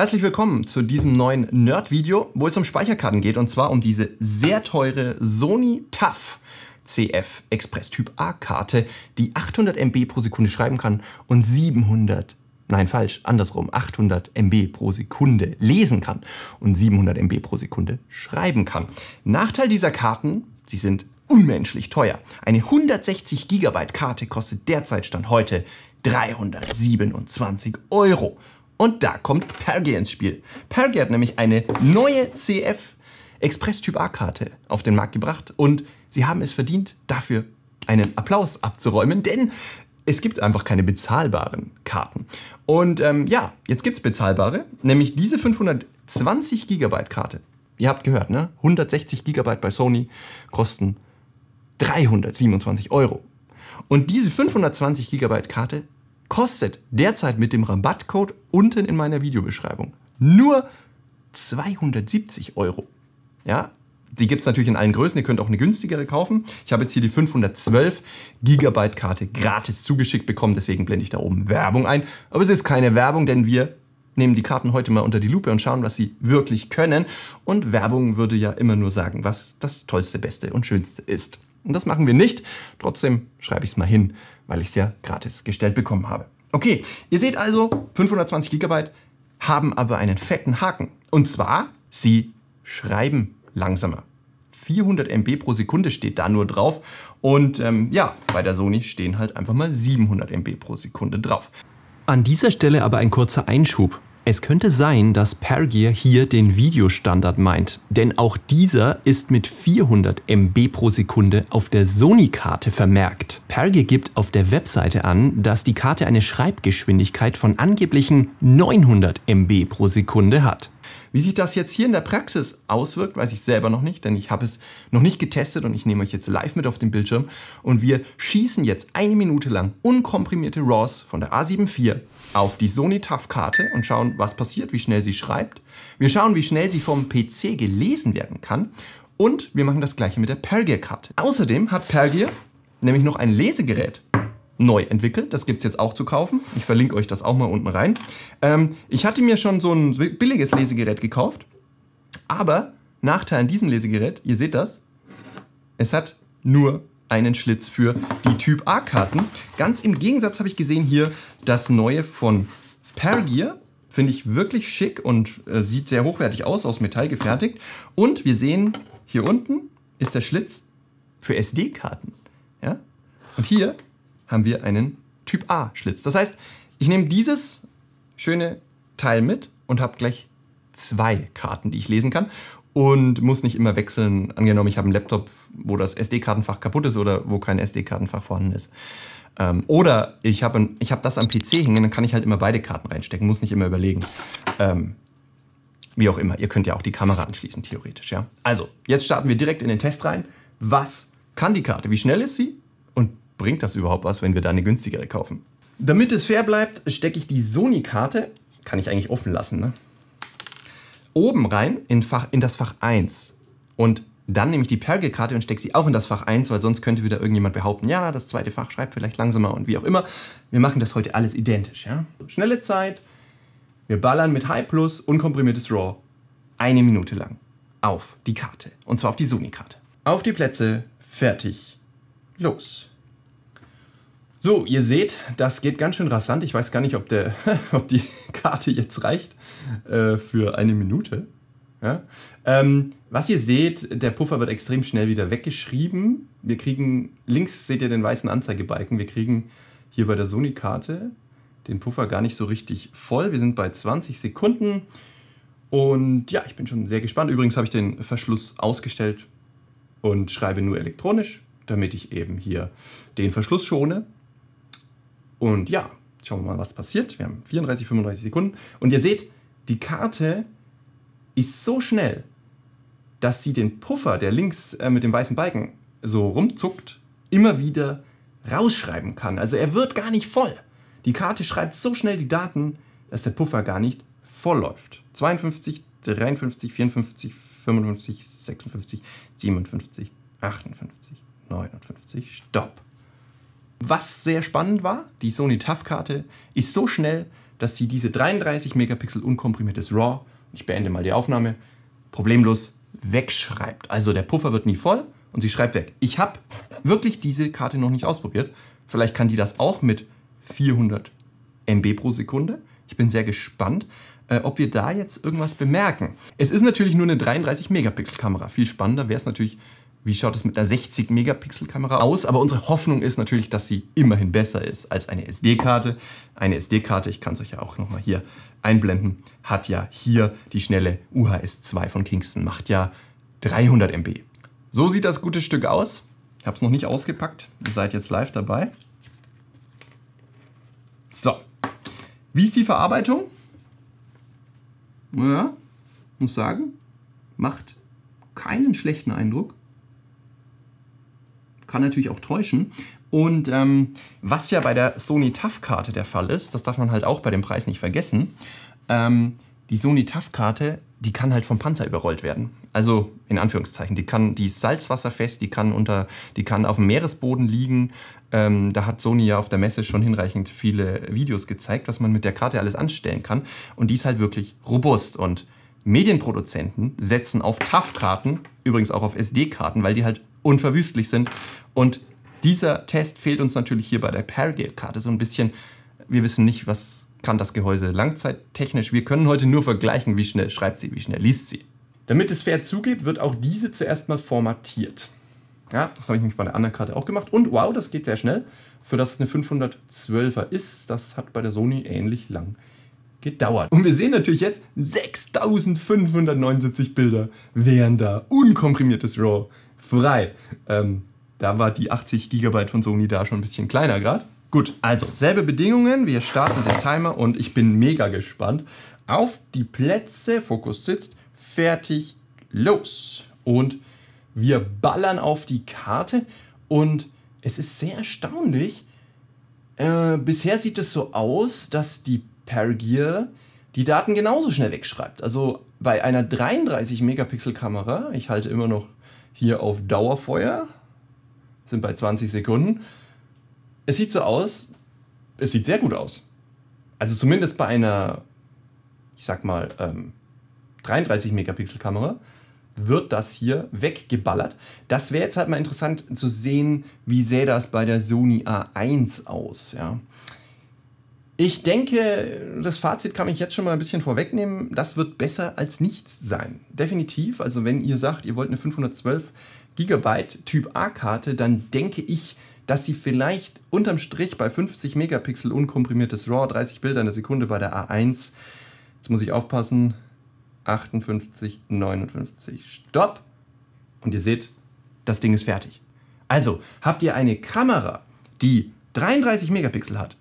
Herzlich willkommen zu diesem neuen Nerd-Video, wo es um Speicherkarten geht und zwar um diese sehr teure Sony TAF CF Express Typ A Karte, die 800 MB pro Sekunde schreiben kann und 700 Nein, falsch, andersrum. 800 MB pro Sekunde lesen kann und 700 MB pro Sekunde schreiben kann. Nachteil dieser Karten, sie sind unmenschlich teuer. Eine 160 GB Karte kostet derzeit Stand heute 327 Euro. Und da kommt Pergy ins Spiel. Pergy hat nämlich eine neue CF Express Typ A-Karte auf den Markt gebracht und sie haben es verdient, dafür einen Applaus abzuräumen, denn es gibt einfach keine bezahlbaren Karten. Und ähm, ja, jetzt gibt es bezahlbare, nämlich diese 520 GB Karte. Ihr habt gehört, ne? 160 GB bei Sony kosten 327 Euro. Und diese 520 GB Karte kostet derzeit mit dem Rabattcode unten in meiner Videobeschreibung nur 270 Euro. Ja, die gibt es natürlich in allen Größen, ihr könnt auch eine günstigere kaufen. Ich habe jetzt hier die 512 GB Karte gratis zugeschickt bekommen, deswegen blende ich da oben Werbung ein. Aber es ist keine Werbung, denn wir nehmen die Karten heute mal unter die Lupe und schauen, was sie wirklich können. Und Werbung würde ja immer nur sagen, was das Tollste, Beste und Schönste ist. Und das machen wir nicht. Trotzdem schreibe ich es mal hin, weil ich es ja gratis gestellt bekommen habe. Okay, ihr seht also, 520 GB haben aber einen fetten Haken. Und zwar, sie schreiben langsamer. 400 MB pro Sekunde steht da nur drauf. Und ähm, ja, bei der Sony stehen halt einfach mal 700 MB pro Sekunde drauf. An dieser Stelle aber ein kurzer Einschub. Es könnte sein, dass Pergear hier den Videostandard meint, denn auch dieser ist mit 400 MB pro Sekunde auf der Sony-Karte vermerkt. Pergear gibt auf der Webseite an, dass die Karte eine Schreibgeschwindigkeit von angeblichen 900 MB pro Sekunde hat. Wie sich das jetzt hier in der Praxis auswirkt, weiß ich selber noch nicht, denn ich habe es noch nicht getestet und ich nehme euch jetzt live mit auf den Bildschirm. Und wir schießen jetzt eine Minute lang unkomprimierte RAWs von der A74 auf die Sony TAF-Karte und schauen, was passiert, wie schnell sie schreibt. Wir schauen, wie schnell sie vom PC gelesen werden kann. Und wir machen das gleiche mit der Pergear-Karte. Außerdem hat Pergear nämlich noch ein Lesegerät neu entwickelt. Das gibt es jetzt auch zu kaufen. Ich verlinke euch das auch mal unten rein. Ähm, ich hatte mir schon so ein billiges Lesegerät gekauft. Aber Nachteil an diesem Lesegerät, ihr seht das, es hat nur einen Schlitz für die Typ A-Karten. Ganz im Gegensatz habe ich gesehen hier das neue von Pergier. Finde ich wirklich schick und äh, sieht sehr hochwertig aus, aus Metall gefertigt. Und wir sehen, hier unten ist der Schlitz für SD-Karten. Ja? Und hier haben wir einen Typ A-Schlitz. Das heißt, ich nehme dieses schöne Teil mit und habe gleich zwei Karten, die ich lesen kann und muss nicht immer wechseln. Angenommen, ich habe einen Laptop, wo das SD-Kartenfach kaputt ist oder wo kein SD-Kartenfach vorhanden ist. Ähm, oder ich habe hab das am PC hängen, dann kann ich halt immer beide Karten reinstecken, muss nicht immer überlegen. Ähm, wie auch immer, ihr könnt ja auch die Kamera anschließen, theoretisch. Ja? Also, jetzt starten wir direkt in den Test rein. Was kann die Karte? Wie schnell ist sie? Und bringt das überhaupt was, wenn wir da eine günstigere kaufen? Damit es fair bleibt, stecke ich die Sony-Karte, kann ich eigentlich offen lassen, ne? oben rein in, Fach, in das Fach 1. Und dann nehme ich die Perlgekarte und stecke sie auch in das Fach 1, weil sonst könnte wieder irgendjemand behaupten, ja, das zweite Fach schreibt vielleicht langsamer und wie auch immer. Wir machen das heute alles identisch. Ja? Schnelle Zeit, wir ballern mit High Plus unkomprimiertes RAW eine Minute lang auf die Karte. Und zwar auf die Sony-Karte. Auf die Plätze, fertig, los. So, ihr seht, das geht ganz schön rasant. Ich weiß gar nicht, ob, der, ob die Karte jetzt reicht äh, für eine Minute. Ja? Ähm, was ihr seht, der Puffer wird extrem schnell wieder weggeschrieben. Wir kriegen, links seht ihr den weißen Anzeigebalken, wir kriegen hier bei der Sony-Karte den Puffer gar nicht so richtig voll. Wir sind bei 20 Sekunden. Und ja, ich bin schon sehr gespannt. Übrigens habe ich den Verschluss ausgestellt und schreibe nur elektronisch, damit ich eben hier den Verschluss schone. Und ja, schauen wir mal, was passiert. Wir haben 34, 35 Sekunden. Und ihr seht, die Karte ist so schnell, dass sie den Puffer, der links äh, mit dem weißen Balken so rumzuckt, immer wieder rausschreiben kann. Also er wird gar nicht voll. Die Karte schreibt so schnell die Daten, dass der Puffer gar nicht voll läuft. 52, 53, 54, 55, 56, 57, 58, 59, stopp. Was sehr spannend war, die Sony TAF-Karte ist so schnell, dass sie diese 33 Megapixel unkomprimiertes RAW, ich beende mal die Aufnahme, problemlos wegschreibt. Also der Puffer wird nie voll und sie schreibt weg. Ich habe wirklich diese Karte noch nicht ausprobiert. Vielleicht kann die das auch mit 400 MB pro Sekunde. Ich bin sehr gespannt, äh, ob wir da jetzt irgendwas bemerken. Es ist natürlich nur eine 33 Megapixel Kamera. Viel spannender wäre es natürlich, wie schaut es mit einer 60-Megapixel-Kamera aus. Aber unsere Hoffnung ist natürlich, dass sie immerhin besser ist als eine SD-Karte. Eine SD-Karte, ich kann es euch ja auch nochmal hier einblenden, hat ja hier die schnelle UHS 2 von Kingston, macht ja 300 MB. So sieht das gute Stück aus. Ich habe es noch nicht ausgepackt, ihr seid jetzt live dabei. So, wie ist die Verarbeitung? Ja, muss sagen, macht keinen schlechten Eindruck kann natürlich auch täuschen. Und ähm, was ja bei der Sony TAF-Karte der Fall ist, das darf man halt auch bei dem Preis nicht vergessen, ähm, die Sony TAF-Karte, die kann halt vom Panzer überrollt werden. Also in Anführungszeichen, die kann, die ist salzwasserfest, die kann unter, die kann auf dem Meeresboden liegen. Ähm, da hat Sony ja auf der Messe schon hinreichend viele Videos gezeigt, was man mit der Karte alles anstellen kann. Und die ist halt wirklich robust und Medienproduzenten setzen auf TAF-Karten, übrigens auch auf SD-Karten, weil die halt unverwüstlich sind. Und dieser Test fehlt uns natürlich hier bei der Paragate-Karte so ein bisschen. Wir wissen nicht, was kann das Gehäuse langzeittechnisch. Wir können heute nur vergleichen, wie schnell schreibt sie, wie schnell liest sie. Damit es fair zugeht, wird auch diese zuerst mal formatiert. Ja, das habe ich nämlich bei der anderen Karte auch gemacht. Und wow, das geht sehr schnell. Für das es eine 512er ist, das hat bei der Sony ähnlich lang gedauert. Und wir sehen natürlich jetzt 6579 Bilder wären da. Unkomprimiertes RAW frei. Ähm, da war die 80 GB von Sony da schon ein bisschen kleiner gerade. Gut, also selbe Bedingungen. Wir starten den Timer und ich bin mega gespannt. Auf die Plätze, Fokus sitzt, fertig, los. Und wir ballern auf die Karte und es ist sehr erstaunlich. Äh, bisher sieht es so aus, dass die Pergear die Daten genauso schnell wegschreibt. Also bei einer 33 Megapixel Kamera, ich halte immer noch hier auf Dauerfeuer. Sind bei 20 Sekunden. Es sieht so aus, es sieht sehr gut aus. Also zumindest bei einer, ich sag mal, ähm, 33 Megapixel Kamera wird das hier weggeballert. Das wäre jetzt halt mal interessant zu sehen, wie sähe das bei der Sony A1 aus. Ja? Ich denke, das Fazit kann ich jetzt schon mal ein bisschen vorwegnehmen. Das wird besser als nichts sein. Definitiv. Also wenn ihr sagt, ihr wollt eine 512 GB Typ A-Karte, dann denke ich, dass sie vielleicht unterm Strich bei 50 Megapixel unkomprimiertes RAW, 30 Bilder in der Sekunde bei der A1, jetzt muss ich aufpassen, 58, 59, Stopp. Und ihr seht, das Ding ist fertig. Also habt ihr eine Kamera, die 33 Megapixel hat,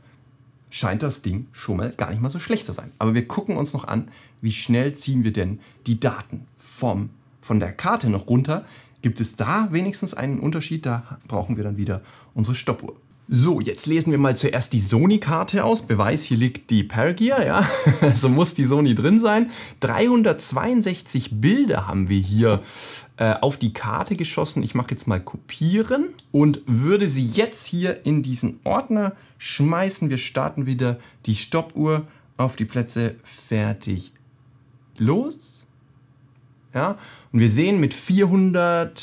scheint das Ding schon mal gar nicht mal so schlecht zu sein. Aber wir gucken uns noch an, wie schnell ziehen wir denn die Daten vom, von der Karte noch runter. Gibt es da wenigstens einen Unterschied? Da brauchen wir dann wieder unsere Stoppuhr. So, jetzt lesen wir mal zuerst die Sony-Karte aus. Beweis, hier liegt die Pergear, ja. so muss die Sony drin sein. 362 Bilder haben wir hier äh, auf die Karte geschossen. Ich mache jetzt mal kopieren und würde sie jetzt hier in diesen Ordner schmeißen. Wir starten wieder die Stoppuhr auf die Plätze. Fertig. Los. Ja, und wir sehen mit 400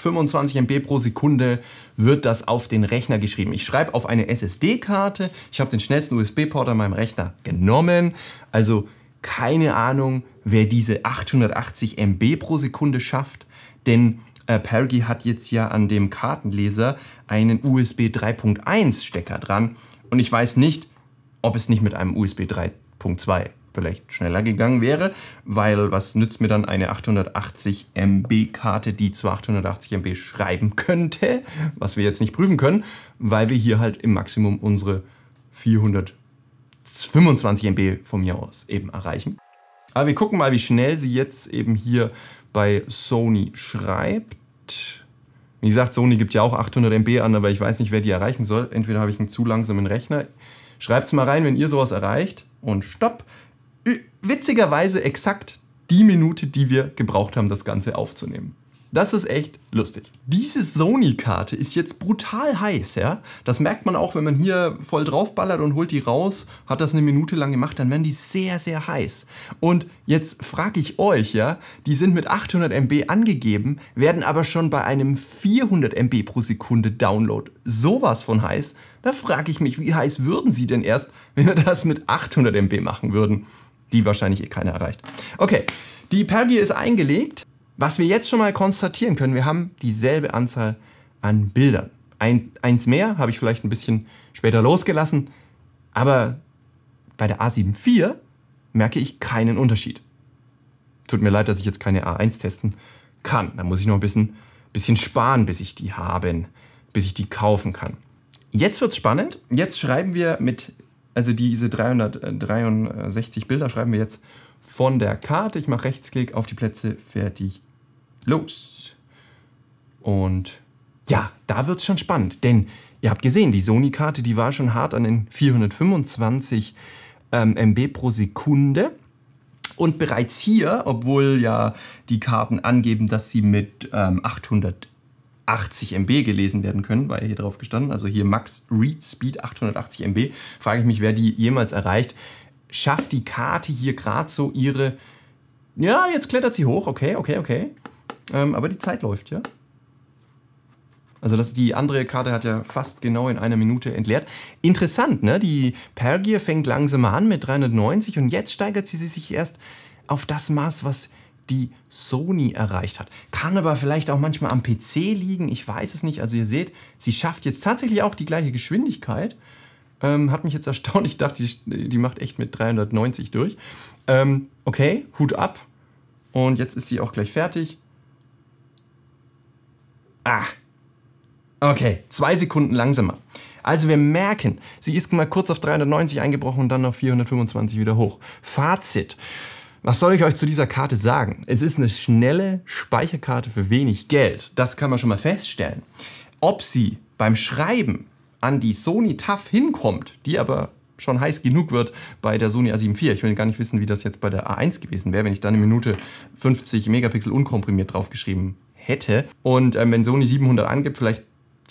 25 MB pro Sekunde wird das auf den Rechner geschrieben. Ich schreibe auf eine SSD-Karte, ich habe den schnellsten USB-Port an meinem Rechner genommen, also keine Ahnung, wer diese 880 MB pro Sekunde schafft, denn äh, Pergy hat jetzt ja an dem Kartenleser einen USB 3.1 Stecker dran und ich weiß nicht, ob es nicht mit einem USB 3.2 vielleicht schneller gegangen wäre, weil was nützt mir dann eine 880 MB Karte, die zwar 880 MB schreiben könnte, was wir jetzt nicht prüfen können, weil wir hier halt im Maximum unsere 425 MB von mir aus eben erreichen. Aber wir gucken mal, wie schnell sie jetzt eben hier bei Sony schreibt. Wie gesagt, Sony gibt ja auch 800 MB an, aber ich weiß nicht, wer die erreichen soll. Entweder habe ich einen zu langsamen Rechner. Schreibt es mal rein, wenn ihr sowas erreicht. Und stopp witzigerweise exakt die Minute, die wir gebraucht haben, das Ganze aufzunehmen. Das ist echt lustig. Diese Sony-Karte ist jetzt brutal heiß, ja. Das merkt man auch, wenn man hier voll draufballert und holt die raus, hat das eine Minute lang gemacht, dann werden die sehr, sehr heiß. Und jetzt frage ich euch, ja, die sind mit 800 MB angegeben, werden aber schon bei einem 400 MB pro Sekunde Download sowas von heiß. Da frage ich mich, wie heiß würden sie denn erst, wenn wir das mit 800 MB machen würden? die wahrscheinlich eh keiner erreicht. Okay, die Pergie ist eingelegt. Was wir jetzt schon mal konstatieren können, wir haben dieselbe Anzahl an Bildern. Ein, eins mehr habe ich vielleicht ein bisschen später losgelassen, aber bei der A74 merke ich keinen Unterschied. Tut mir leid, dass ich jetzt keine A1 testen kann. Da muss ich noch ein bisschen, bisschen sparen, bis ich die haben, bis ich die kaufen kann. Jetzt wird es spannend. Jetzt schreiben wir mit also diese 363 Bilder schreiben wir jetzt von der Karte. Ich mache Rechtsklick auf die Plätze, fertig, los. Und ja, da wird es schon spannend, denn ihr habt gesehen, die Sony-Karte, die war schon hart an den 425 ähm, MB pro Sekunde. Und bereits hier, obwohl ja die Karten angeben, dass sie mit ähm, 800 80 MB gelesen werden können, war hier drauf gestanden. Also hier Max Read Speed 880 MB. Frage ich mich, wer die jemals erreicht. Schafft die Karte hier gerade so ihre. Ja, jetzt klettert sie hoch, okay, okay, okay. Ähm, aber die Zeit läuft, ja. Also das, die andere Karte hat ja fast genau in einer Minute entleert. Interessant, ne? Die Pergier fängt langsam an mit 390 und jetzt steigert sie sich erst auf das Maß, was die Sony erreicht hat. Kann aber vielleicht auch manchmal am PC liegen, ich weiß es nicht. Also ihr seht, sie schafft jetzt tatsächlich auch die gleiche Geschwindigkeit. Ähm, hat mich jetzt erstaunt, ich dachte, die, die macht echt mit 390 durch. Ähm, okay, Hut ab. Und jetzt ist sie auch gleich fertig. Ah, okay, zwei Sekunden langsamer. Also wir merken, sie ist mal kurz auf 390 eingebrochen und dann auf 425 wieder hoch. Fazit. Was soll ich euch zu dieser Karte sagen? Es ist eine schnelle Speicherkarte für wenig Geld. Das kann man schon mal feststellen. Ob sie beim Schreiben an die Sony TAF hinkommt, die aber schon heiß genug wird bei der Sony a 74 Ich will gar nicht wissen, wie das jetzt bei der A1 gewesen wäre, wenn ich da eine Minute 50 Megapixel unkomprimiert draufgeschrieben hätte. Und ähm, wenn Sony 700 angibt, vielleicht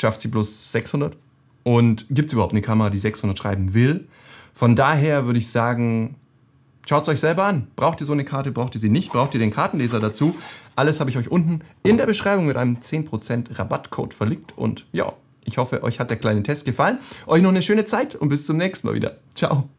schafft sie bloß 600. Und gibt es überhaupt eine Kamera, die 600 schreiben will? Von daher würde ich sagen, Schaut es euch selber an. Braucht ihr so eine Karte, braucht ihr sie nicht, braucht ihr den Kartenleser dazu. Alles habe ich euch unten in der Beschreibung mit einem 10% Rabattcode verlinkt. Und ja, ich hoffe, euch hat der kleine Test gefallen. Euch noch eine schöne Zeit und bis zum nächsten Mal wieder. Ciao.